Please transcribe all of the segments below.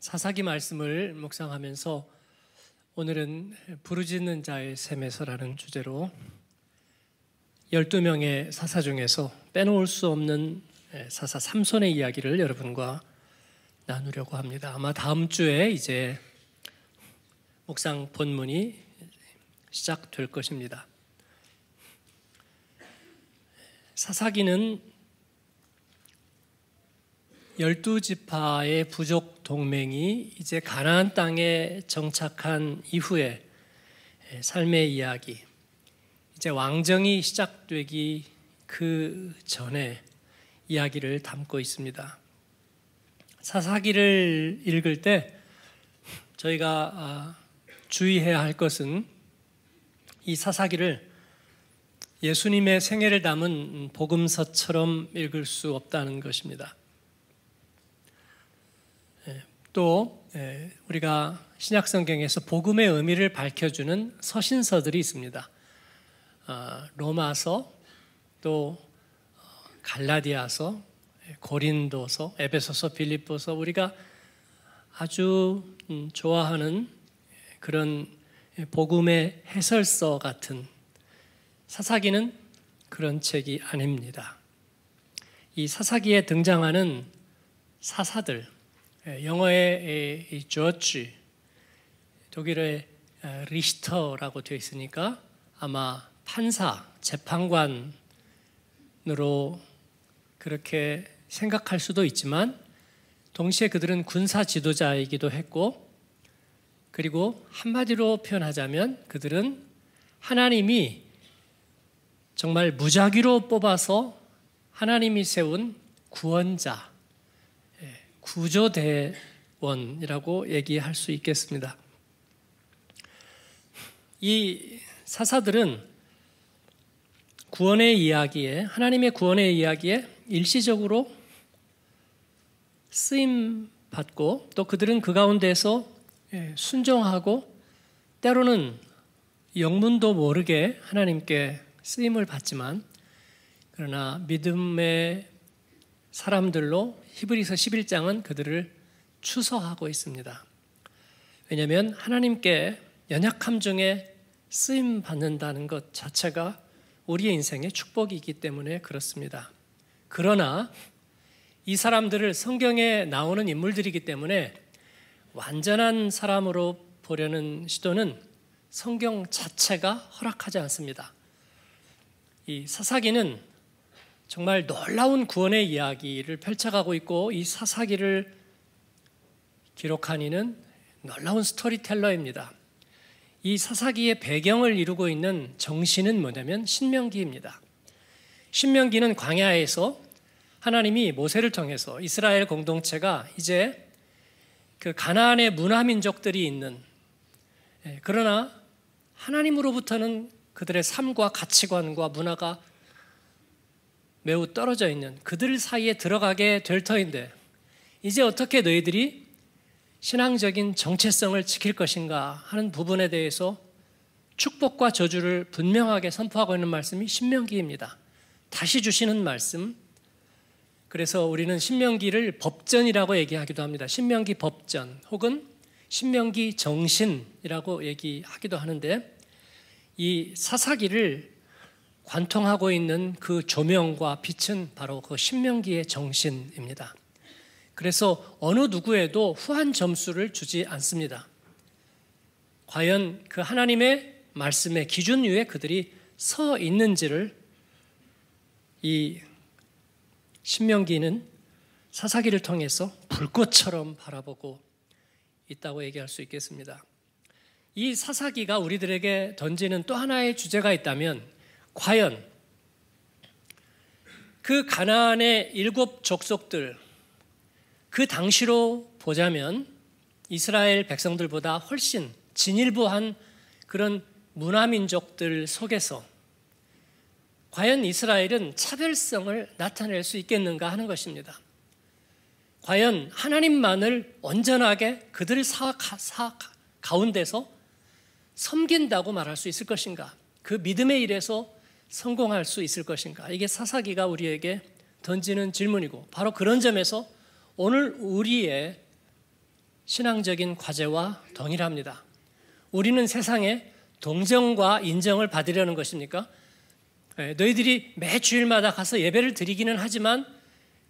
사사기 말씀을 묵상하면서 오늘은 부르짖는 자의 셈에서라는 주제로 12명의 사사 중에서 빼놓을 수 없는 예, 사사 삼손의 이야기를 여러분과 나누려고 합니다. 아마 다음 주에 이제 묵상 본문이 시작될 것입니다. 사사기는 열두 지파의 부족 동맹이 이제 가나안 땅에 정착한 이후에 예, 삶의 이야기, 이제 왕정이 시작되기 그 전에 이야기를 담고 있습니다. 사사기를 읽을 때 저희가 아, 주의해야 할 것은 이 사사기를 예수님의 생애를 담은 복음서처럼 읽을 수 없다는 것입니다. 또 예, 우리가 신약 성경에서 복음의 의미를 밝혀주는 서신서들이 있습니다. 아, 로마서 또 어, 갈라디아서, 예, 고린도서, 에베소서, 빌립보서 우리가 아주 음, 좋아하는 예, 그런 복음의 해설서 같은 사사기는 그런 책이 아닙니다. 이 사사기에 등장하는 사사들, 예, 영어의 이 저치, 독일의 아, 리시터라고 되어 있으니까 아마 판사, 재판관으로 그렇게 생각할 수도 있지만 동시에 그들은 군사 지도자이기도 했고 그리고 한마디로 표현하자면 그들은 하나님이 정말 무작위로 뽑아서 하나님이 세운 구원자, 구조대원이라고 얘기할 수 있겠습니다. 이 사사들은 구원의 이야기에, 하나님의 구원의 이야기에 일시적으로 쓰임 받고 또 그들은 그 가운데서 예, 순종하고 때로는 영문도 모르게 하나님께 쓰임을 받지만 그러나 믿음의 사람들로 히브리서 11장은 그들을 추서하고 있습니다. 왜냐하면 하나님께 연약함 중에 쓰임 받는다는 것 자체가 우리의 인생의 축복이기 때문에 그렇습니다. 그러나 이 사람들을 성경에 나오는 인물들이기 때문에 완전한 사람으로 보려는 시도는 성경 자체가 허락하지 않습니다. 이 사사기는 정말 놀라운 구원의 이야기를 펼쳐가고 있고 이 사사기를 기록한 이는 놀라운 스토리텔러입니다. 이 사사기의 배경을 이루고 있는 정신은 뭐냐면 신명기입니다. 신명기는 광야에서 하나님이 모세를 통해서 이스라엘 공동체가 이제 그 가나안의 문화 민족들이 있는 예, 그러나 하나님으로부터는 그들의 삶과 가치관과 문화가 매우 떨어져 있는 그들 사이에 들어가게 될 터인데 이제 어떻게 너희들이 신앙적인 정체성을 지킬 것인가 하는 부분에 대해서 축복과 저주를 분명하게 선포하고 있는 말씀이 신명기입니다. 다시 주시는 말씀. 그래서 우리는 신명기를 법전이라고 얘기하기도 합니다. 신명기 법전 혹은 신명기 정신이라고 얘기하기도 하는데 이 사사기를 관통하고 있는 그 조명과 빛은 바로 그 신명기의 정신입니다. 그래서 어느 누구에도 후한 점수를 주지 않습니다. 과연 그 하나님의 말씀의 기준 위에 그들이 서 있는지를 이 신명기는 사사기를 통해서 불꽃처럼 바라보고 있다고 얘기할 수 있겠습니다. 이 사사기가 우리들에게 던지는 또 하나의 주제가 있다면 과연 그 가나안의 일곱 족속들 그 당시로 보자면 이스라엘 백성들보다 훨씬 진일보한 그런 문화민족들 속에서 과연 이스라엘은 차별성을 나타낼 수 있겠는가 하는 것입니다. 과연 하나님만을 온전하게 그들 사, 사 가운데서 섬긴다고 말할 수 있을 것인가? 그 믿음의 일에서 성공할 수 있을 것인가? 이게 사사기가 우리에게 던지는 질문이고 바로 그런 점에서 오늘 우리의 신앙적인 과제와 동일합니다. 우리는 세상에 동정과 인정을 받으려는 것입니까? 예, 너희들이 매 주일마다 가서 예배를 드리기는 하지만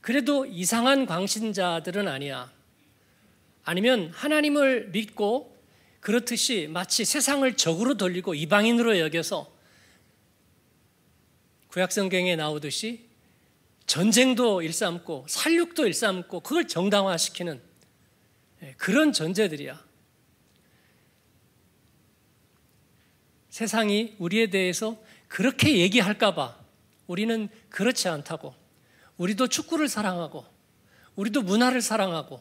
그래도 이상한 광신자들은 아니야. 아니면 하나님을 믿고 그렇듯이 마치 세상을 적으로 돌리고 이방인으로 여겨서 구약성경에 나오듯이 전쟁도 일삼고 살육도 일삼고 그걸 정당화시키는 예, 그런 전제들이야. 세상이 우리에 대해서 그렇게 얘기할까봐 우리는 그렇지 않다고. 우리도 축구를 사랑하고, 우리도 문화를 사랑하고,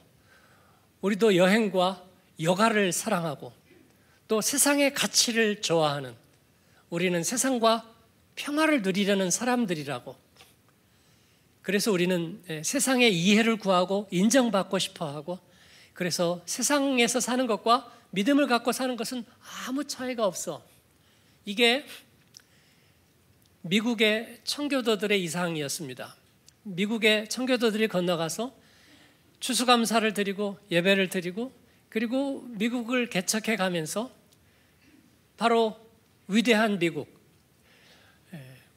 우리도 여행과 여가를 사랑하고, 또 세상의 가치를 좋아하는 우리는 세상과 평화를 누리려는 사람들이라고. 그래서 우리는 예, 세상의 이해를 구하고 인정받고 싶어 하고 그래서 세상에서 사는 것과 믿음을 갖고 사는 것은 아무 차이가 없어. 이게 미국의 청교도들의 이상이었습니다. 미국의 청교도들이 건너가서 추수감사를 드리고 예배를 드리고 그리고 미국을 개척해 가면서 바로 위대한 미국,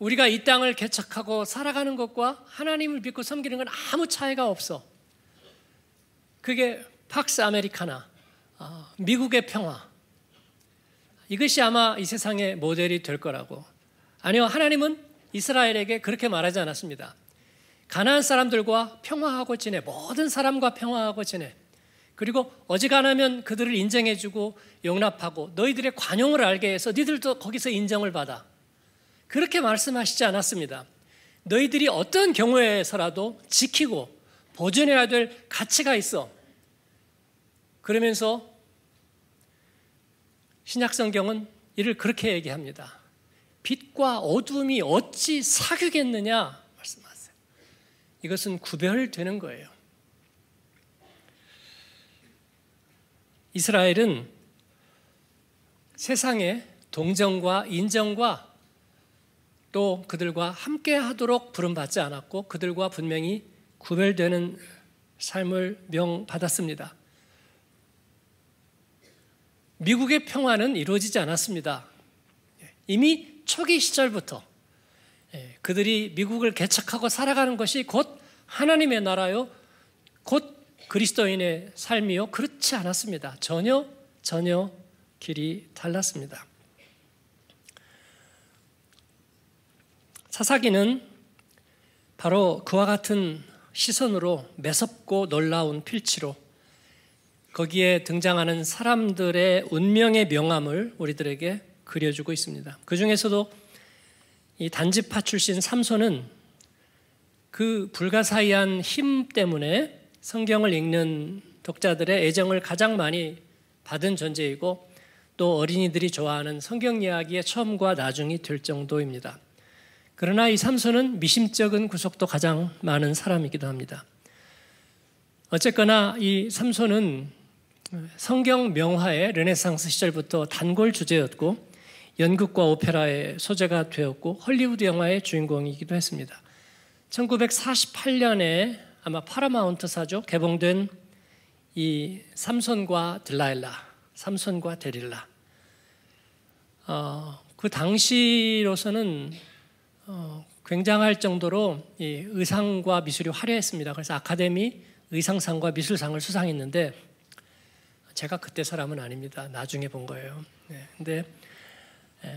우리가 이 땅을 개척하고 살아가는 것과 하나님을 믿고 섬기는 건 아무 차이가 없어. 그게 팍스 아메리카나, 어, 미국의 평화. 이것이 아마 이 세상의 모델이 될 거라고. 아니요, 하나님은 이스라엘에게 그렇게 말하지 않았습니다. 가난한 사람들과 평화하고 지내, 모든 사람과 평화하고 지내. 그리고 어지간하면 그들을 인정해주고 용납하고 너희들의 관용을 알게 해서 너들도 거기서 인정을 받아. 그렇게 말씀하시지 않았습니다. 너희들이 어떤 경우에서라도 지키고 보존해야 될 가치가 있어. 그러면서 신약성경은 이를 그렇게 얘기합니다. 빛과 어둠이 어찌 사귀겠느냐 말씀하세요. 이것은 구별되는 거예요. 이스라엘은 세상의 동정과 인정과 또 그들과 함께 하도록 부름받지 않았고 그들과 분명히 구별되는 삶을 명받았습니다. 미국의 평화는 이루어지지 않았습니다. 이미 초기 시절부터 예, 그들이 미국을 개척하고 살아가는 것이 곧 하나님의 나라요, 곧 그리스도인의 삶이요, 그렇지 않았습니다. 전혀, 전혀 길이 달랐습니다. 사사기는 바로 그와 같은 시선으로 매섭고 놀라운 필치로 거기에 등장하는 사람들의 운명의 명암을 우리들에게 그려주고 있습니다. 그 중에서도 이 단지파 출신 삼손은 그 불가사의한 힘 때문에 성경을 읽는 독자들의 애정을 가장 많이 받은 존재이고 또 어린이들이 좋아하는 성경 이야기의 처음과 나중이 될 정도입니다. 그러나 이 삼손은 미심쩍은 구속도 가장 많은 사람이기도 합니다. 어쨌거나 이 삼손은 성경 명화의 르네상스 시절부터 단골 주제였고 연극과 오페라의 소재가 되었고 헐리우드 영화의 주인공이기도 했습니다. 1948년에 아마 파라마운트사죠 개봉된 이 삼손과 딜라일라, 삼손과 데릴라. 어, 그 당시로서는 어, 굉장할 정도로 의상과 미술이 화려했습니다. 그래서 아카데미 의상상과 미술상을 수상했는데 제가 그때 사람은 아닙니다. 나중에 본 거예요. 네, 근데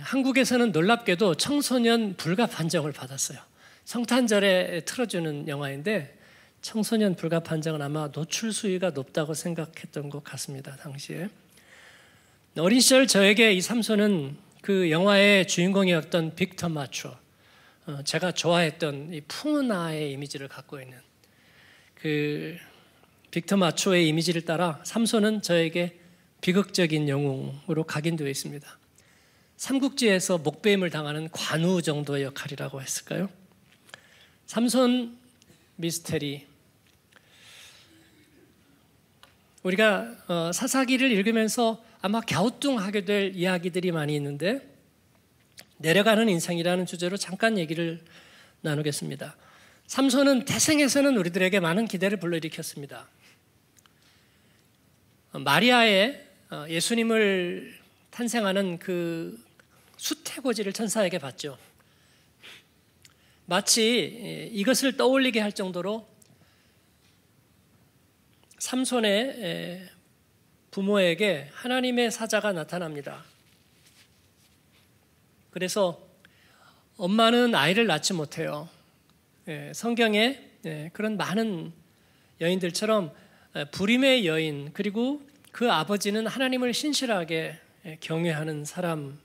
한국에서는 놀랍게도 청소년 불가 판정을 받았어요. 성탄절에 틀어주는 영화인데 청소년 불가 판정은 아마 노출 수위가 높다고 생각했던 것 같습니다. 당시에 어린 시절 저에게 이 삼손은 그 영화의 주인공이었던 빅터 마초 어, 제가 좋아했던 이 풍은아의 이미지를 갖고 있는 그 빅터 마초의 이미지를 따라 삼손은 저에게 비극적인 영웅으로 각인되어 있습니다. 삼국지에서 목배임을 당하는 관우 정도의 역할이라고 했을까요? 삼손 미스테리. 우리가 어, 사사기를 읽으면서 아마 갸우뚱하게 될 이야기들이 많이 있는데 내려가는 인생이라는 주제로 잠깐 얘기를 나누겠습니다. 삼손은 태생에서는 우리들에게 많은 기대를 불러일으켰습니다. 마리아의 어, 예수님을 탄생하는 그 수태고지를 천사에게 받죠. 마치 예, 이것을 떠올리게 할 정도로 삼손의 부모에게 하나님의 사자가 나타납니다. 그래서 엄마는 아이를 낳지 못해요. 예, 성경에 예, 그런 많은 여인들처럼 예, 불임의 여인 그리고 그 아버지는 하나님을 신실하게 예, 경외하는 사람.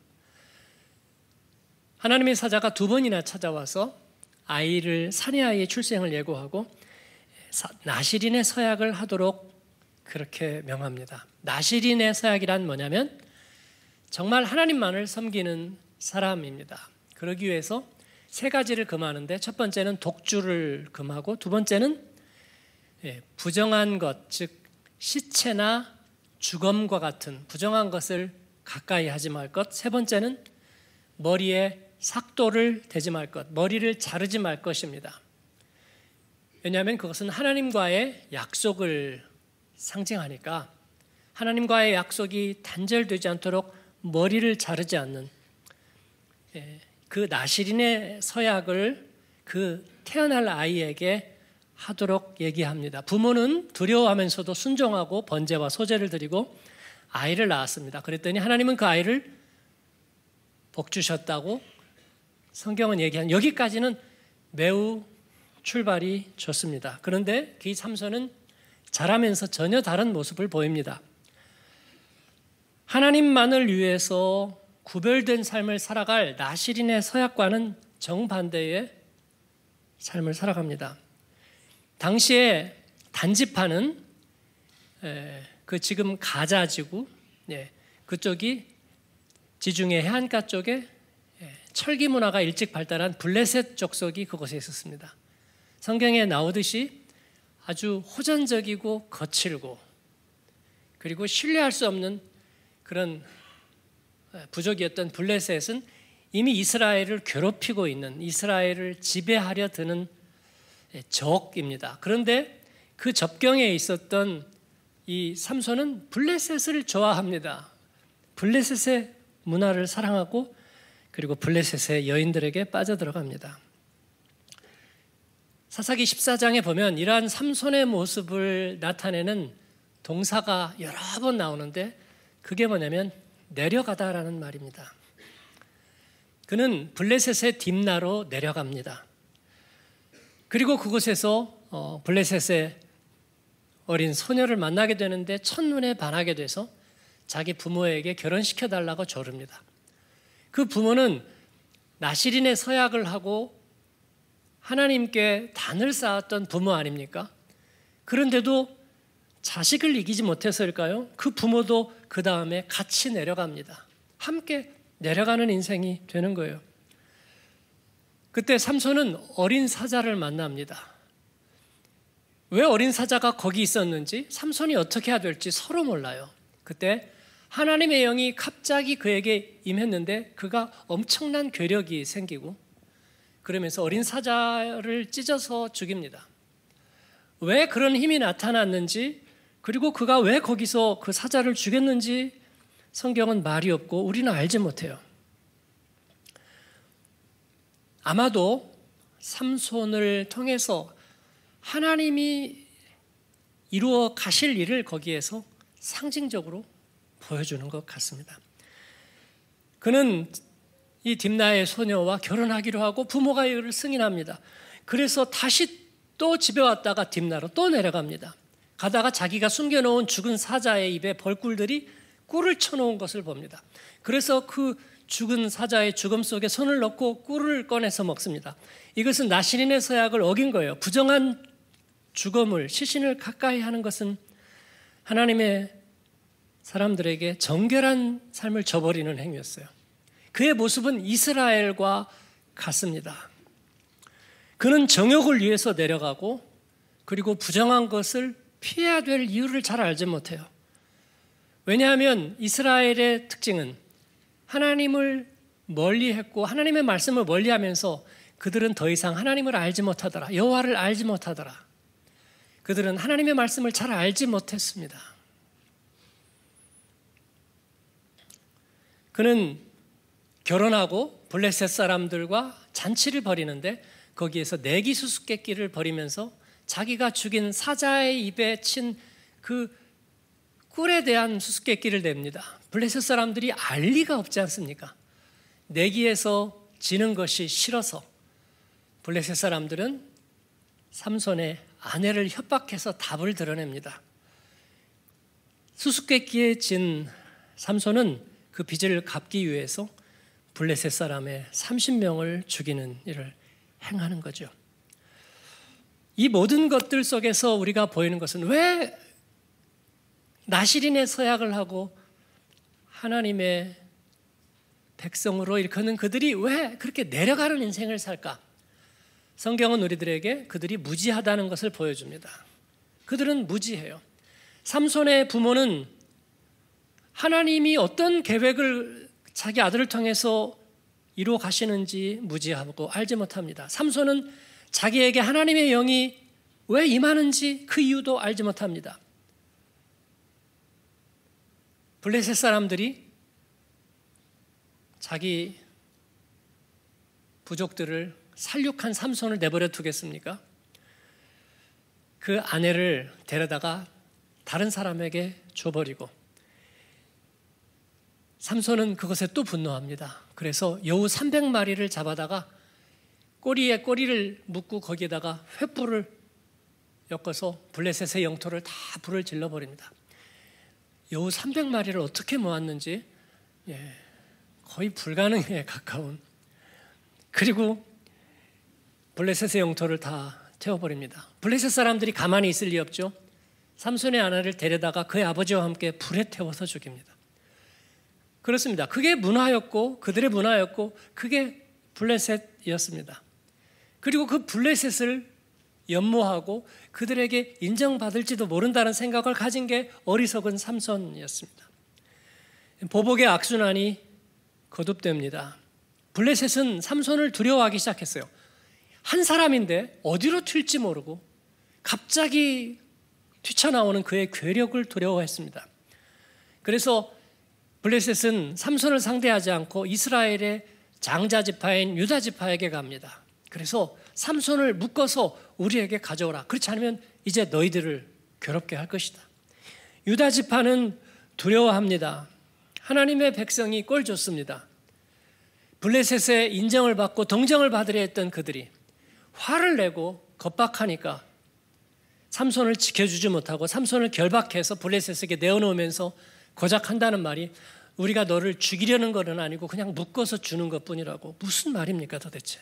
하나님의 사자가 두 번이나 찾아와서 아이를 사내 아이의 출생을 예고하고 예, 나시린의 서약을 하도록 그렇게 명합니다. 나시린의 서약이란 뭐냐면 정말 하나님만을 섬기는 사람입니다. 그러기 위해서 세 가지를 금하는데 첫 번째는 독주를 금하고 두 번째는 예, 부정한 것, 즉 시체나 주검과 같은 부정한 것을 가까이 하지 말 것. 세 번째는 머리에 삭도를 대지 말 것, 머리를 자르지 말 것입니다. 왜냐하면 그것은 하나님과의 약속을 상징하니까 하나님과의 약속이 단절되지 않도록 머리를 자르지 않는 예, 그 나시린의 서약을 그 태어날 아이에게 하도록 얘기합니다. 부모는 두려워하면서도 순종하고 번제와 소제를 드리고 아이를 낳았습니다. 그랬더니 하나님은 그 아이를 복 주셨다고 성경은 얘기한 여기까지는 매우 출발이 좋습니다. 그런데 그 삼손은 자라면서 전혀 다른 모습을 보입니다. 하나님만을 위해서 구별된 삶을 살아갈 나시린의 서약과는 정반대의 삶을 살아갑니다. 당시에 단지파는 그 지금 가자지구 예, 그쪽이 지중해 해안가 쪽에 예, 철기 문화가 일찍 발달한 블레셋 족속이 그곳에 있었습니다. 성경에 나오듯이 아주 호전적이고 거칠고 그리고 신뢰할 수 없는 그런 예, 부족이었던 블레셋은 이미 이스라엘을 괴롭히고 있는 이스라엘을 지배하려 드는 예, 적입니다. 그런데 그 접경에 있었던 이 삼손은 블레셋을 좋아합니다. 블레셋의 문화를 사랑하고 그리고 블레셋의 여인들에게 빠져들어갑니다. 사사기 14장에 보면 이러한 삼손의 모습을 나타내는 동사가 여러 번 나오는데 그게 뭐냐면 내려가다라는 말입니다. 그는 블레셋의 딥나로 내려갑니다. 그리고 그곳에서 어, 블레셋의 어린 소녀를 만나게 되는데 첫눈에 반하게 돼서 자기 부모에게 결혼시켜 달라고 조릅니다. 그 부모는 나시린의 서약을 하고 하나님께 단을 쌓았던 부모 아닙니까? 그런데도 자식을 이기지 못해서일까요? 그 부모도 그 다음에 같이 내려갑니다. 함께 내려가는 인생이 되는 거예요. 그때 삼손은 어린 사자를 만납니다. 왜 어린 사자가 거기 있었는지 삼손이 어떻게 해야 될지 서로 몰라요. 그때 하나님의 영이 갑자기 그에게 임했는데 그가 엄청난 괴력이 생기고 그러면서 어린 사자를 찢어서 죽입니다. 왜 그런 힘이 나타났는지 그리고 그가 왜 거기서 그 사자를 죽였는지 성경은 말이 없고 우리는 알지 못해요. 아마도 삼손을 통해서 하나님이 이루어 가실 일을 거기에서 상징적으로 보여주는 것 같습니다. 그는 이 딥나의 소녀와 결혼하기로 하고 부모가 이를 승인합니다. 그래서 다시 또 집에 왔다가 딥나로 또 내려갑니다. 가다가 자기가 숨겨놓은 죽은 사자의 입에 벌꿀들이 꿀을 쳐놓은 것을 봅니다. 그래서 그 죽은 사자의 죽음 속에 손을 넣고 꿀을 꺼내서 먹습니다. 이것은 나시린의 서약을 어긴 거예요. 부정한 죽음을 시신을 가까이 하는 것은 하나님의 사람들에게 정결한 삶을 저버리는 행위였어요. 그의 모습은 이스라엘과 같습니다. 그는 정욕을 위해서 내려가고 그리고 부정한 것을 피해야 될 이유를 잘 알지 못해요. 왜냐하면 이스라엘의 특징은 하나님을 멀리 했고 하나님의 말씀을 멀리 하면서 그들은 더 이상 하나님을 알지 못하더라. 여호와를 알지 못하더라. 그들은 하나님의 말씀을 잘 알지 못했습니다. 그는 결혼하고 블레셋 사람들과 잔치를 벌이는데 거기에서 내기 수수께끼를 벌이면서 자기가 죽인 사자의 입에 친 그 꿀에 대한 수수께끼를 냅니다. 블레셋 사람들이 알 리가 없지 않습니까? 내기에서 지는 것이 싫어서 블레셋 사람들은 삼손의 아내를 협박해서 답을 드러냅니다. 수수께끼에 진 삼손은 그 빚을 갚기 위해서 블레셋 사람의 30명을 죽이는 일을 행하는 거죠. 이 모든 것들 속에서 우리가 보이는 것은 왜 나시린의 서약을 하고 하나님의 백성으로 일컫는 그들이 왜 그렇게 내려가는 인생을 살까? 성경은 우리들에게 그들이 무지하다는 것을 보여줍니다. 그들은 무지해요. 삼손의 부모는 하나님이 어떤 계획을 자기 아들을 통해서 이루어 가시는지 무지하고 알지 못합니다. 삼손은 자기에게 하나님의 영이 왜 임하는지 그 이유도 알지 못합니다. 블레셋 사람들이 자기 부족들을 살육한 삼손을 내버려 두겠습니까? 그 아내를 데려다가 다른 사람에게 줘버리고 삼손은 그것에 또 분노합니다. 그래서 여우 300마리를 잡아다가 꼬리에 꼬리를 묶고 거기에다가 횃불을 엮어서 블레셋의 영토를 다 불을 질러버립니다. 여우 300마리를 어떻게 모았는지 예, 거의 불가능에 가까운 그리고 블레셋의 영토를 다 태워버립니다. 블레셋 사람들이 가만히 있을 리 없죠. 삼손의 아내를 데려다가 그의 아버지와 함께 불에 태워서 죽입니다. 그렇습니다. 그게 문화였고 그들의 문화였고 그게 블레셋이었습니다. 그리고 그 블레셋을 연모하고 그들에게 인정받을지도 모른다는 생각을 가진 게 어리석은 삼손이었습니다. 보복의 악순환이 거듭됩니다. 블레셋은 삼손을 두려워하기 시작했어요. 한 사람인데 어디로 튈지 모르고 갑자기 튀쳐나오는 그의 괴력을 두려워했습니다. 그래서 블레셋은 삼손을 상대하지 않고 이스라엘의 장자 지파인 유다 지파에게 갑니다. 그래서 삼손을 묶어서 우리에게 가져오라. 그렇지 않으면 이제 너희들을 괴롭게 할 것이다. 유다 지파는 두려워합니다. 하나님의 백성이 꼴 좋습니다. 블레셋의 인정을 받고 동정을 받으려 했던 그들이 화를 내고 겁박하니까 삼손을 지켜주지 못하고 삼손을 결박해서 블레셋에게 내어놓으면서 고작한다는 말이 우리가 너를 죽이려는 것은 아니고 그냥 묶어서 주는 것뿐이라고 무슨 말입니까 도대체?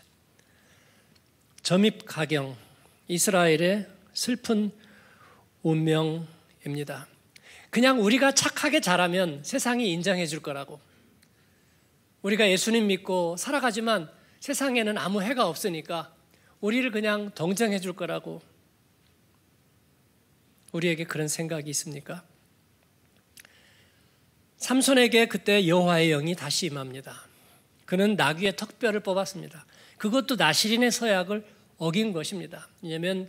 점입 가경 이스라엘의 슬픈 운명입니다. 그냥 우리가 착하게 잘하면 세상이 인정해 줄 거라고. 우리가 예수님 믿고 살아가지만 세상에는 아무 해가 없으니까 우리를 그냥 동정해 줄 거라고. 우리에게 그런 생각이 있습니까? 삼손에게 그때 여호와의 영이 다시 임합니다. 그는 나귀의 턱뼈를 뽑았습니다. 그것도 나시린의 서약을 어긴 것입니다. 왜냐하면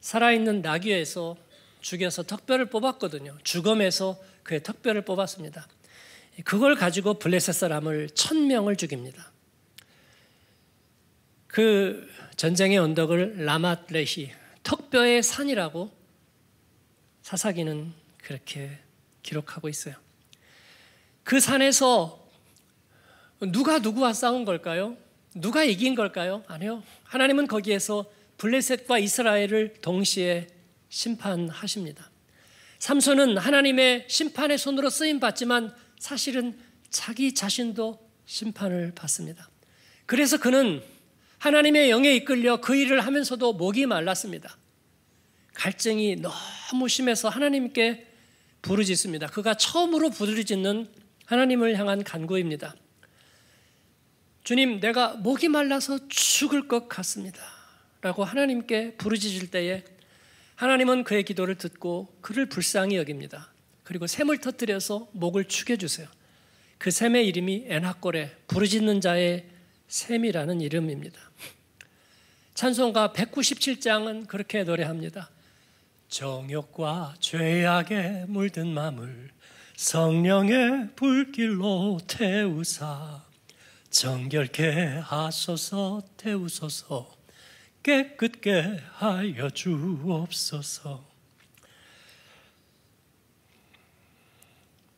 살아있는 나귀에서 죽여서 턱뼈를 뽑았거든요. 주검에서 그의 턱뼈를 뽑았습니다. 그걸 가지고 블레셋 사람을 천 명을 죽입니다. 그 전쟁의 언덕을 라맛레시 턱뼈의 산이라고 사사기는 그렇게 기록하고 있어요. 그 산에서 누가 누구와 싸운 걸까요? 누가 이긴 걸까요? 아니요. 하나님은 거기에서 블레셋과 이스라엘을 동시에 심판하십니다. 삼손은 하나님의 심판의 손으로 쓰임 받지만 사실은 자기 자신도 심판을 받습니다. 그래서 그는 하나님의 영에 이끌려 그 일을 하면서도 목이 말랐습니다. 갈증이 너무 심해서 하나님께 부르짖습니다. 그가 처음으로 부르짖는 하나님을 향한 간구입니다. 주님, 내가 목이 말라서 죽을 것 같습니다. 라고 하나님께 부르짖을 때에 하나님은 그의 기도를 듣고 그를 불쌍히 여깁니다. 그리고 샘을 터뜨려서 목을 축여주세요. 그 샘의 이름이 엔하골에 부르짖는 자의 샘이라는 이름입니다. 찬송가 197장은 그렇게 노래합니다. 정욕과 죄악에 물든 마음을 성령의 불길로 태우사 정결케 하소서 태우소서 깨끗게 하여 주옵소서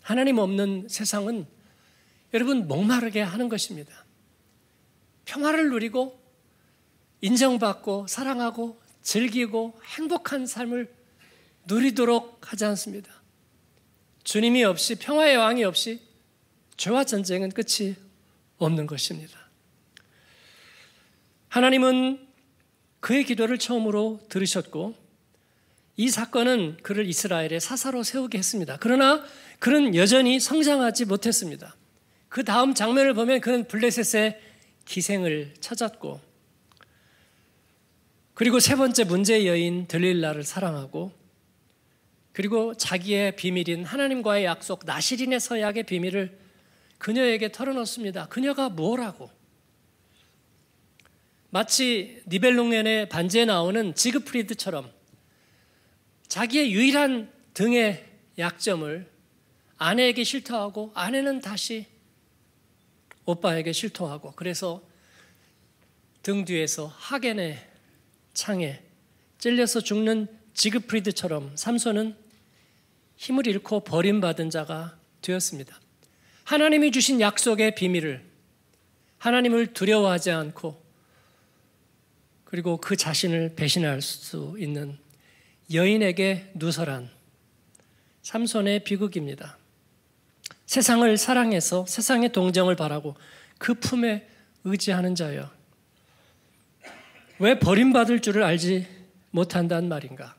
하나님 없는 세상은 여러분 목마르게 하는 것입니다. 평화를 누리고 인정받고 사랑하고 즐기고 행복한 삶을 누리도록 하지 않습니다. 주님이 없이 평화의 왕이 없이 죄와 전쟁은 끝이 없는 것입니다. 하나님은 그의 기도를 처음으로 들으셨고 이 사건은 그를 이스라엘의 사사로 세우게 했습니다. 그러나 그는 여전히 성장하지 못했습니다. 그 다음 장면을 보면 그는 블레셋의 기생을 찾았고 그리고 세 번째 문제의 여인 들릴라를 사랑하고 그리고 자기의 비밀인 하나님과의 약속 나시린의 서약의 비밀을 그녀에게 털어놓습니다. 그녀가 뭐라고? 마치 니벨롱년의 반지에 나오는 지그프리드처럼 자기의 유일한 등의 약점을 아내에게 실토하고 아내는 다시 오빠에게 실토하고 그래서 등 뒤에서 하겐의 창에 찔려서 죽는 지그프리드처럼 삼손은 힘을 잃고 버림받은 자가 되었습니다. 하나님이 주신 약속의 비밀을 하나님을 두려워하지 않고 그리고 그 자신을 배신할 수 있는 여인에게 누설한 삼손의 비극입니다. 세상을 사랑해서 세상의 동정을 바라고 그 품에 의지하는 자여. 왜 버림받을 줄을 알지 못한단 말인가?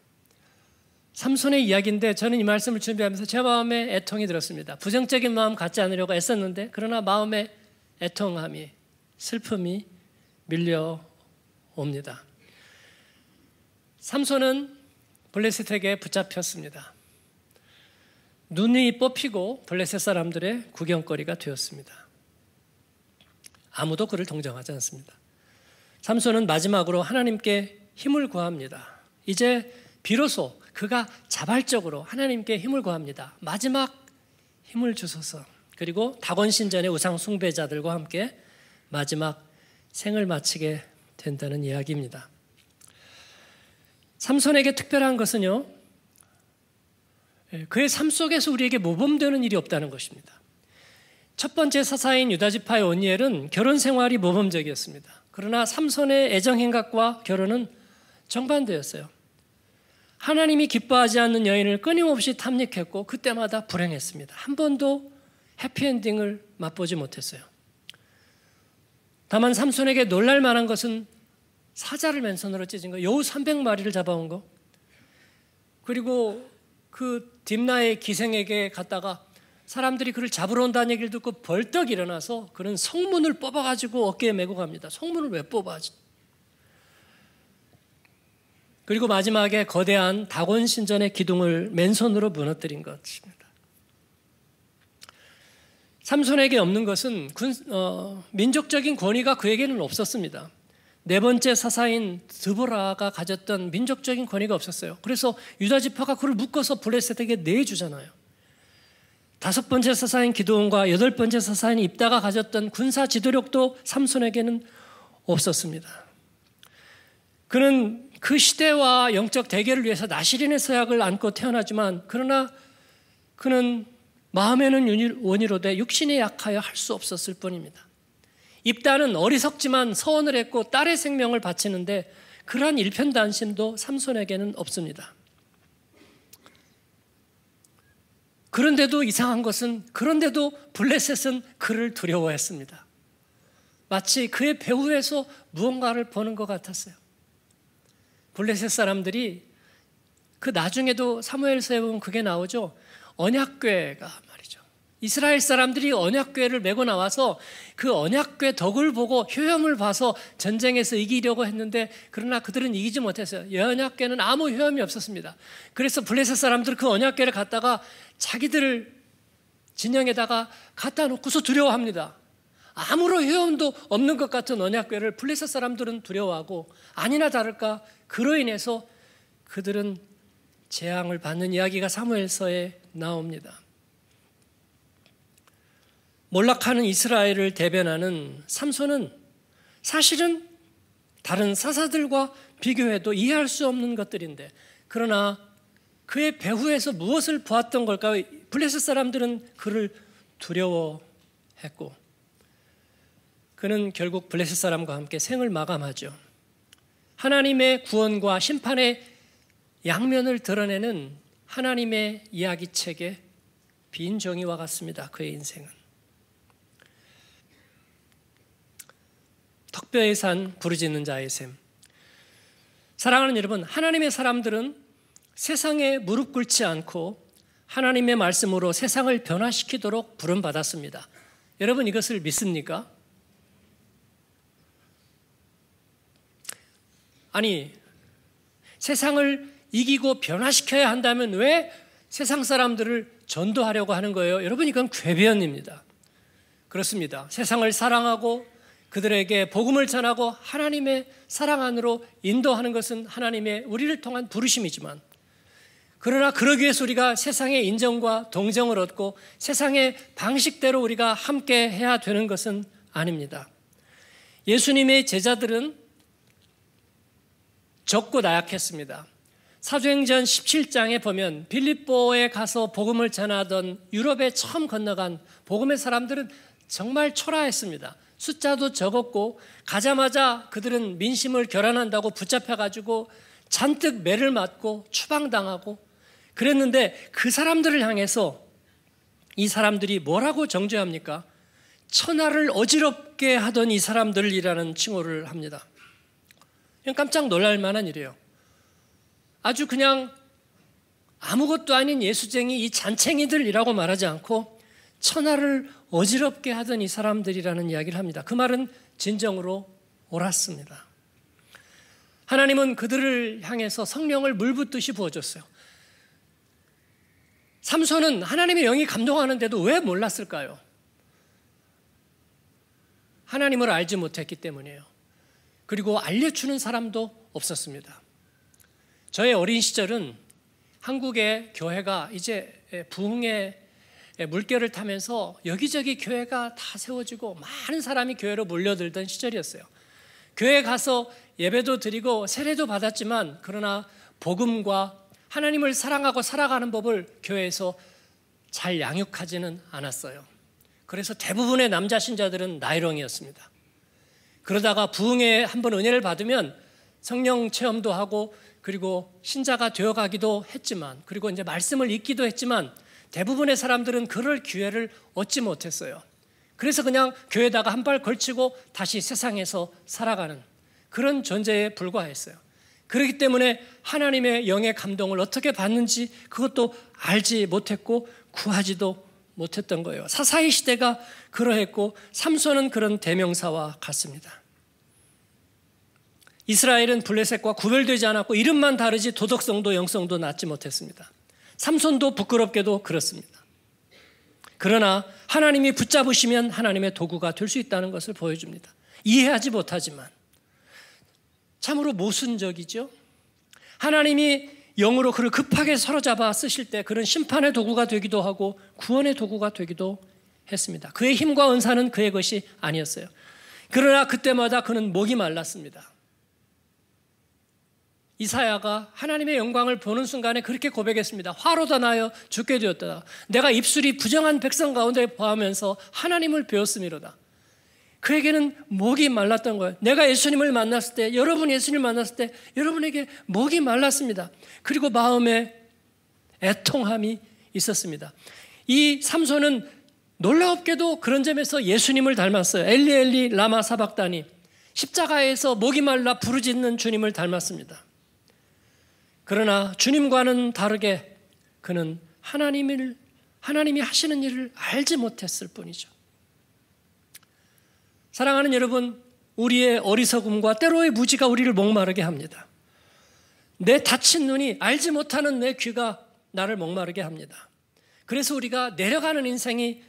삼손의 이야기인데 저는 이 말씀을 준비하면서 제 마음에 애통이 들었습니다. 부정적인 마음 갖지 않으려고 애썼는데 그러나 마음에 애통함이 슬픔이 밀려옵니다. 삼손은 블레셋에게 붙잡혔습니다. 눈이 뽑히고 블레셋 사람들의 구경거리가 되었습니다. 아무도 그를 동정하지 않습니다. 삼손은 마지막으로 하나님께 힘을 구합니다. 이제 비로소 그가 자발적으로 하나님께 힘을 구합니다. 마지막 힘을 주소서. 그리고 다곤신전의 우상 숭배자들과 함께 마지막 생을 마치게 된다는 이야기입니다. 삼손에게 특별한 것은요, 예, 그의 삶 속에서 우리에게 모범되는 일이 없다는 것입니다. 첫 번째 사사인 유다지파의 온니엘은 결혼 생활이 모범적이었습니다. 그러나 삼손의 애정 행각과 결혼은 정반대였어요. 하나님이 기뻐하지 않는 여인을 끊임없이 탐닉했고 그때마다 불행했습니다. 한 번도 해피엔딩을 맛보지 못했어요. 다만 삼손에게 놀랄 만한 것은 사자를 맨손으로 찢은 거, 여우 300마리를 잡아온 거, 그리고 그 딥나의 기생에게 갔다가 사람들이 그를 잡으러 온다는 얘기를 듣고 벌떡 일어나서 그는 성문을 뽑아가지고 어깨에 메고 갑니다. 성문을 왜뽑아 그리고 마지막에 거대한 다곤 신전의 기둥을 맨손으로 무너뜨린 것입니다. 삼손에게 없는 것은 군, 어, 민족적인 권위가 그에게는 없었습니다. 네 번째 사사인 드보라가 가졌던 민족적인 권위가 없었어요. 그래서 유다 지파가 그를 묶어서 블레셋에게 내주잖아요. 다섯 번째 사사인 기도원과 여덟 번째 사사인 입다가 가졌던 군사 지도력도 삼손에게는 없었습니다. 그는 그 시대와 영적 대결을 위해서 나시린의 서약을 안고 태어나지만 그러나 그는 마음에는 원이로되 육신에 약하여 할 수 없었을 뿐입니다. 입다는 어리석지만 서원을 했고 딸의 생명을 바치는데 그러한 일편단심도 삼손에게는 없습니다. 그런데도 이상한 것은 그런데도 블레셋은 그를 두려워했습니다. 마치 그의 배후에서 무언가를 보는 것 같았어요. 블레셋 사람들이 그 나중에도 사무엘서에 보면 그게 나오죠. 언약궤가 말이죠. 이스라엘 사람들이 언약궤를 메고 나와서 그 언약궤 덕을 보고 효험을 봐서 전쟁에서 이기려고 했는데 그러나 그들은 이기지 못했어요. 언약궤는 아무 효험이 없었습니다. 그래서 블레셋 사람들은 그 언약궤를 갖다가 자기들 진영에다가 갖다 놓고서 두려워합니다. 아무런 회험도 없는 것 같은 언약궤를 블레셋 사람들은 두려워하고 아니나 다를까 그로 인해서 그들은 재앙을 받는 이야기가 사무엘서에 나옵니다. 몰락하는 이스라엘을 대변하는 삼손은 사실은 다른 사사들과 비교해도 이해할 수 없는 것들인데 그러나 그의 배후에서 무엇을 보았던 걸까요? 블레셋 사람들은 그를 두려워했고 그는 결국 블레셋 사람과 함께 생을 마감하죠. 하나님의 구원과 심판의 양면을 드러내는 하나님의 이야기책의 빈 정의와 같습니다. 그의 인생은. 턱뼈에 산 부르짖는 자의 셈. 사랑하는 여러분, 하나님의 사람들은 세상에 무릎 꿇지 않고 하나님의 말씀으로 세상을 변화시키도록 부름받았습니다. 여러분 이것을 믿습니까? 아니, 세상을 이기고 변화시켜야 한다면 왜 세상 사람들을 전도하려고 하는 거예요? 여러분, 이건 괴변입니다. 그렇습니다. 세상을 사랑하고 그들에게 복음을 전하고 하나님의 사랑 안으로 인도하는 것은 하나님의 우리를 통한 부르심이지만 그러나 그러기 위해서 우리가 세상의 인정과 동정을 얻고 세상의 방식대로 우리가 함께 해야 되는 것은 아닙니다. 예수님의 제자들은 적고 나약했습니다. 사도행전 17장에 보면 빌립보에 가서 복음을 전하던 유럽에 처음 건너간 복음의 사람들은 정말 초라했습니다. 숫자도 적었고 가자마자 그들은 민심을 결란한다고 붙잡혀가지고 잔뜩 매를 맞고 추방당하고 그랬는데 그 사람들을 향해서 이 사람들이 뭐라고 정죄합니까? 천하를 어지럽게 하던 이 사람들이라는 칭호를 합니다. 그냥 깜짝 놀랄 만한 일이에요. 아주 그냥 아무것도 아닌 예수쟁이 이 잔챙이들이라고 말하지 않고 천하를 어지럽게 하던 이 사람들이라는 이야기를 합니다. 그 말은 진정으로 옳았습니다. 하나님은 그들을 향해서 성령을 물붓듯이 부어줬어요. 삼손은 하나님의 영이 감동하는데도 왜 몰랐을까요? 하나님을 알지 못했기 때문이에요. 그리고 알려주는 사람도 없었습니다. 저의 어린 시절은 한국의 교회가 이제 부흥의 물결을 타면서 여기저기 교회가 다 세워지고 많은 사람이 교회로 몰려들던 시절이었어요. 교회 가서 예배도 드리고 세례도 받았지만 그러나 복음과 하나님을 사랑하고 살아가는 법을 교회에서 잘 양육하지는 않았어요. 그래서 대부분의 남자 신자들은 나이롱이었습니다. 그러다가 부흥에 한 번 은혜를 받으면 성령 체험도 하고 그리고 신자가 되어가기도 했지만 그리고 이제 말씀을 읽기도 했지만 대부분의 사람들은 그럴 기회를 얻지 못했어요. 그래서 그냥 교회에다가 한 발 걸치고 다시 세상에서 살아가는 그런 존재에 불과했어요. 그렇기 때문에 하나님의 영의 감동을 어떻게 받는지 그것도 알지 못했고 구하지도 못했던 거예요. 사사의 시대가 그러했고 삼손은 그런 대명사와 같습니다. 이스라엘은 블레셋과 구별되지 않았고 이름만 다르지 도덕성도 영성도 낮지 못했습니다. 삼손도 부끄럽게도 그렇습니다. 그러나 하나님이 붙잡으시면 하나님의 도구가 될 수 있다는 것을 보여줍니다. 이해하지 못하지만 참으로 모순적이죠. 하나님이 영으로 그를 급하게 사로잡아 쓰실 때 그런 심판의 도구가 되기도 하고 구원의 도구가 되기도 했습니다. 그의 힘과 은사는 그의 것이 아니었어요. 그러나 그때마다 그는 목이 말랐습니다. 이사야가 하나님의 영광을 보는 순간에 그렇게 고백했습니다. 화로 다나여 죽게 되었다. 내가 입술이 부정한 백성 가운데 보하면서 하나님을 배웠음이로다. 그에게는 목이 말랐던 거예요. 내가 예수님을 만났을 때, 여러분 예수님을 만났을 때, 여러분에게 목이 말랐습니다. 그리고 마음에 애통함이 있었습니다. 이 삼손은 놀라웁게도 그런 점에서 예수님을 닮았어요. 엘리엘리 라마 사박다니 십자가에서 목이 말라 부르짖는 주님을 닮았습니다. 그러나 주님과는 다르게 그는 하나님을 하나님이 하시는 일을 알지 못했을 뿐이죠. 사랑하는 여러분, 우리의 어리석음과 때로의 무지가 우리를 목마르게 합니다. 내 다친 눈이 알지 못하는 내 귀가 나를 목마르게 합니다. 그래서 우리가 내려가는 인생이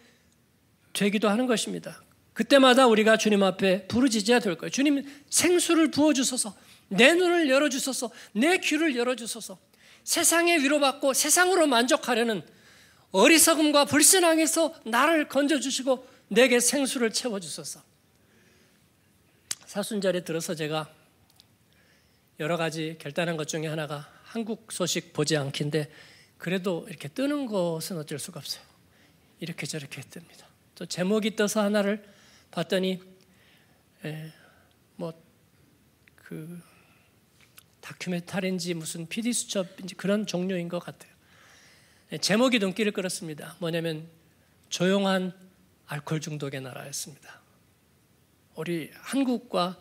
되기도 하는 것입니다. 그때마다 우리가 주님 앞에 부르짖어야 될 거예요. 주님 생수를 부어 주소서. 내 눈을 열어 주소서. 내 귀를 열어 주소서. 세상의 위로받고 세상으로 만족하려는 어리석음과 불신앙에서 나를 건져 주시고 내게 생수를 채워 주소서. 사순절에 들어서 제가 여러 가지 결단한 것 중에 하나가 한국 소식 보지 않기데 그래도 이렇게 뜨는 것은 어쩔 수가 없어요. 이렇게 저렇게 뜹니다. 또 제목이 떠서 하나를 봤더니 뭐그 다큐멘터리인지 무슨 PD 수첩인지 그런 종류인 것 같아요. 네, 제목이 눈길을 끌었습니다. 뭐냐면 조용한 알코올 중독의 나라였습니다. 우리 한국과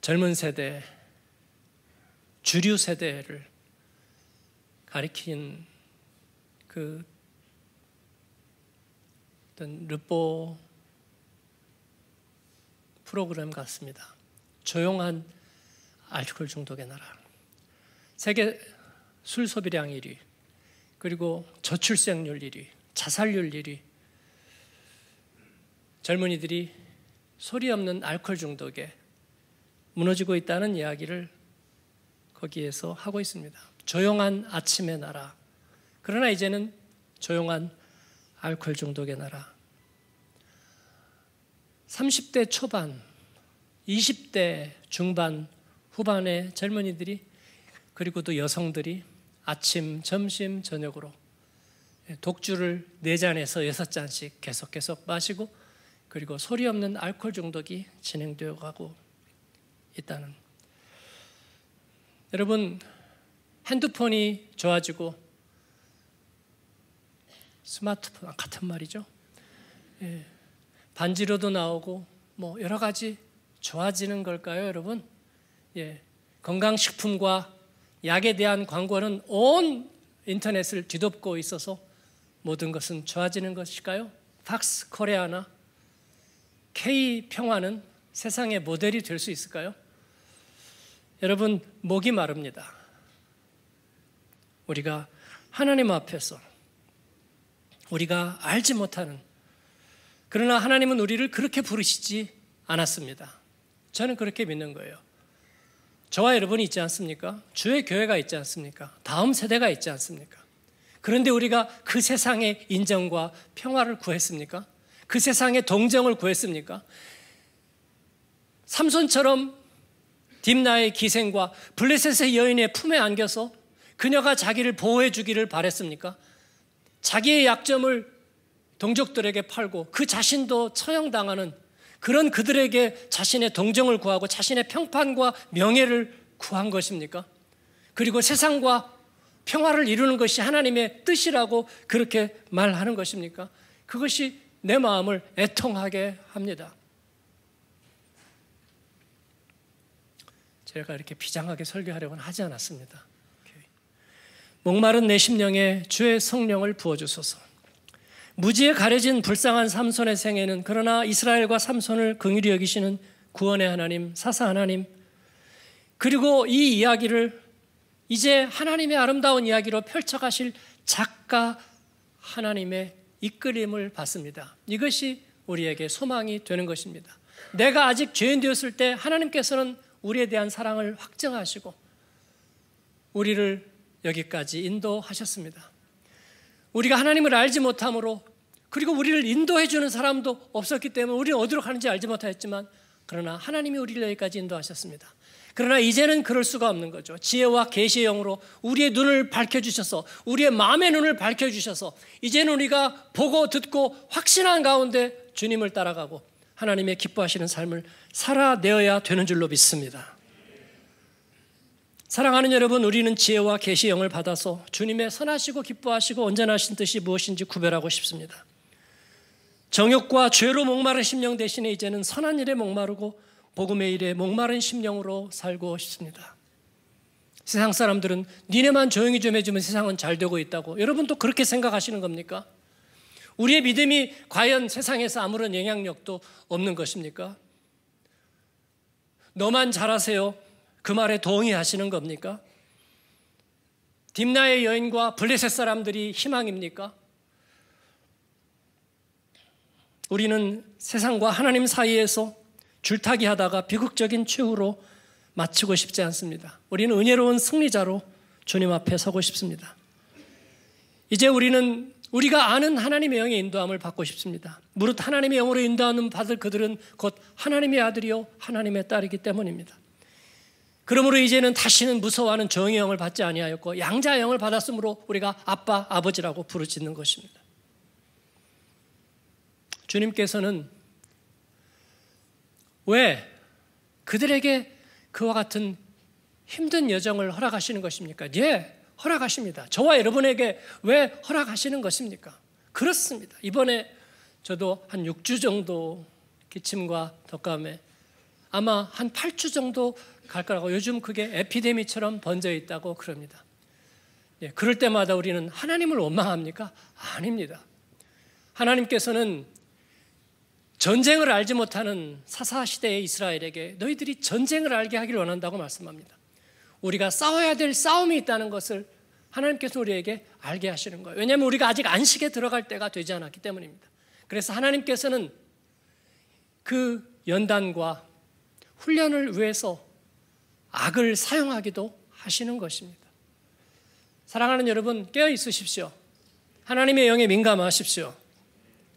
젊은 세대, 주류 세대를 가리킨 그 어떤 르보 프로그램 같습니다. 조용한 알코올 중독의 나라. 세계 술 소비량 1위, 그리고 저출생률 1위, 자살률 1위. 젊은이들이 소리 없는 알코올 중독에 무너지고 있다는 이야기를 거기에서 하고 있습니다. 조용한 아침의 나라. 그러나 이제는 조용한 알코올 중독의 나라. 30대 초반, 20대 중반, 후반의 젊은이들이 그리고 또 여성들이 아침, 점심, 저녁으로 독주를 네 잔에서 여섯 잔씩 계속 계속 마시고 그리고 소리 없는 알코올 중독이 진행되어 가고 있다는 여러분 핸드폰이 좋아지고 스마트폰 같은 말이죠. 예, 반지로도 나오고 뭐 여러 가지 좋아지는 걸까요, 여러분? 예, 건강식품과 약에 대한 광고는 온 인터넷을 뒤덮고 있어서 모든 것은 좋아지는 것일까요? 팍스 코레아나 K 평화는 세상의 모델이 될 수 있을까요? 여러분 목이 마릅니다. 우리가 하나님 앞에서 우리가 알지 못하는 그러나 하나님은 우리를 그렇게 부르시지 않았습니다. 저는 그렇게 믿는 거예요. 저와 여러분이 있지 않습니까? 주의 교회가 있지 않습니까? 다음 세대가 있지 않습니까? 그런데 우리가 그 세상의 인정과 평화를 구했습니까? 그 세상의 동정을 구했습니까? 삼손처럼 딥나의 기생과 블레셋의 여인의 품에 안겨서 그녀가 자기를 보호해 주기를 바랬습니까? 자기의 약점을 동족들에게 팔고 그 자신도 처형당하는 그런 그들에게 자신의 동정을 구하고 자신의 평판과 명예를 구한 것입니까? 그리고 세상과 평화를 이루는 것이 하나님의 뜻이라고 그렇게 말하는 것입니까? 그것이 내 마음을 애통하게 합니다. 제가 이렇게 비장하게 설교하려고는 하지 않았습니다. 목마른 내 심령에 주의 성령을 부어주소서. 무지에 가려진 불쌍한 삼손의 생애는 그러나 이스라엘과 삼손을 긍휼히 여기시는 구원의 하나님, 사사 하나님, 그리고 이 이야기를 이제 하나님의 아름다운 이야기로 펼쳐가실 작가 하나님의 이끌림을 받습니다. 이것이 우리에게 소망이 되는 것입니다. 내가 아직 죄인 되었을 때 하나님께서는 우리에 대한 사랑을 확증하시고 우리를 여기까지 인도하셨습니다. 우리가 하나님을 알지 못함으로 그리고 우리를 인도해 주는 사람도 없었기 때문에 우리는 어디로 가는지 알지 못하였지만 그러나 하나님이 우리를 여기까지 인도하셨습니다. 그러나 이제는 그럴 수가 없는 거죠. 지혜와 계시의 영으로 우리의 눈을 밝혀 주셔서 우리의 마음의 눈을 밝혀 주셔서 이제는 우리가 보고 듣고 확신한 가운데 주님을 따라가고 하나님의 기뻐하시는 삶을 살아내어야 되는 줄로 믿습니다. 사랑하는 여러분, 우리는 지혜와 계시 영을 받아서 주님의 선하시고 기뻐하시고 온전하신 뜻이 무엇인지 구별하고 싶습니다. 정욕과 죄로 목마른 심령 대신에 이제는 선한 일에 목마르고 복음의 일에 목마른 심령으로 살고 싶습니다. 세상 사람들은 니네만 조용히 좀 해주면 세상은 잘 되고 있다고 여러분도 그렇게 생각하시는 겁니까? 우리의 믿음이 과연 세상에서 아무런 영향력도 없는 것입니까? 너만 잘하세요. 그 말에 동의하시는 겁니까? 딥나의 여인과 블레셋 사람들이 희망입니까? 우리는 세상과 하나님 사이에서 줄타기 하다가 비극적인 최후로 마치고 싶지 않습니다. 우리는 은혜로운 승리자로 주님 앞에 서고 싶습니다. 이제 우리는 우리가 아는 하나님의 영의 인도함을 받고 싶습니다. 무릇 하나님의 영으로 인도하는 받을 그들은 곧 하나님의 아들이요 하나님의 딸이기 때문입니다. 그러므로 이제는 다시는 무서워하는 정의 영을 받지 아니하였고 양자 영을 받았으므로 우리가 아빠 아버지라고 부르짖는 것입니다. 주님께서는 왜 그들에게 그와 같은 힘든 여정을 허락하시는 것입니까? 예, 허락하십니다. 저와 여러분에게 왜 허락하시는 것입니까? 그렇습니다. 이번에 저도 한 6주 정도 기침과 덕감에 아마 한 8주 정도 갈 거라고 요즘 그게 에피데미처럼 번져 있다고 그럽니다. 예, 그럴 때마다 우리는 하나님을 원망합니까? 아닙니다. 하나님께서는 전쟁을 알지 못하는 사사 시대의 이스라엘에게 너희들이 전쟁을 알게 하길 원한다고 말씀합니다. 우리가 싸워야 될 싸움이 있다는 것을 하나님께서 우리에게 알게 하시는 거예요. 왜냐하면 우리가 아직 안식에 들어갈 때가 되지 않았기 때문입니다. 그래서 하나님께서는 그 연단과 훈련을 위해서 악을 사용하기도 하시는 것입니다. 사랑하는 여러분, 깨어 있으십시오. 하나님의 영에 민감하십시오.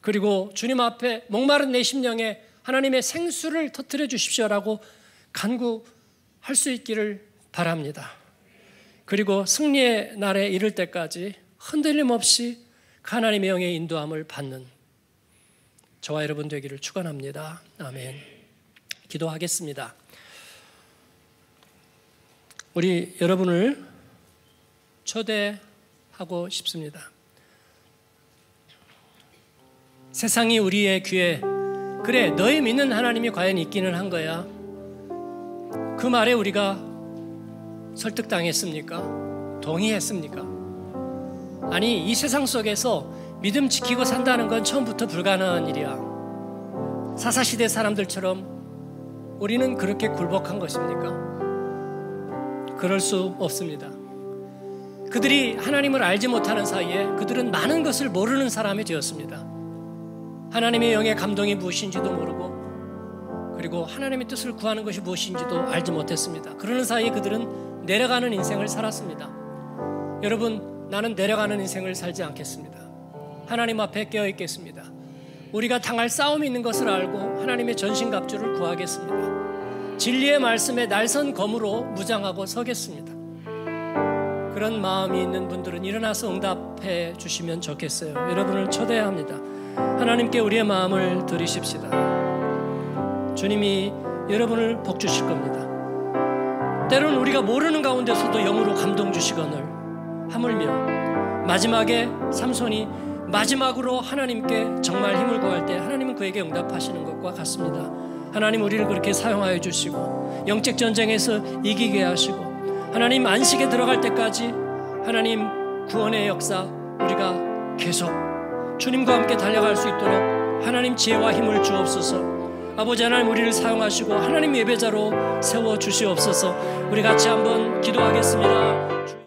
그리고 주님 앞에 목마른 내 심령에 하나님의 생수를 터뜨려 주십시오라고 간구할 수 있기를 바랍니다. 그리고 승리의 날에 이를 때까지 흔들림 없이 그 하나님의 영의 인도함을 받는 저와 여러분 되기를 축원합니다. 아멘. 기도하겠습니다. 우리 여러분을 초대하고 싶습니다. 세상이 우리의 귀에 그래 너의 믿는 하나님이 과연 있기는 한 거야. 그 말에 우리가 설득당했습니까? 동의했습니까? 아니 이 세상 속에서 믿음 지키고 산다는 건 처음부터 불가능한 일이야. 사사시대 사람들처럼 우리는 그렇게 굴복한 것입니까? 그럴 수 없습니다. 그들이 하나님을 알지 못하는 사이에 그들은 많은 것을 모르는 사람이 되었습니다. 하나님의 영의 감동이 무엇인지도 모르고 그리고 하나님의 뜻을 구하는 것이 무엇인지도 알지 못했습니다. 그러는 사이에 그들은 내려가는 인생을 살았습니다. 여러분, 나는 내려가는 인생을 살지 않겠습니다. 하나님 앞에 깨어 있겠습니다. 우리가 당할 싸움이 있는 것을 알고 하나님의 전신갑주를 구하겠습니다. 진리의 말씀에 날선 검으로 무장하고 서겠습니다. 그런 마음이 있는 분들은 일어나서 응답해 주시면 좋겠어요. 여러분을 초대합니다. 하나님께 우리의 마음을 드리십시다. 주님이 여러분을 복 주실 겁니다. 때로는 우리가 모르는 가운데서도 영으로 감동 주시거늘 하물며 마지막에 삼손이 마지막으로 하나님께 정말 힘을 구할 때 하나님은 그에게 응답하시는 것과 같습니다. 하나님 우리를 그렇게 사용하여 주시고 영적 전쟁에서 이기게 하시고 하나님 안식에 들어갈 때까지 하나님 구원의 역사 우리가 계속 주님과 함께 달려갈 수 있도록 하나님 지혜와 힘을 주옵소서. 아버지 하나님 우리를 사용하시고 하나님 예배자로 세워 주시옵소서. 우리 같이 한번 기도하겠습니다.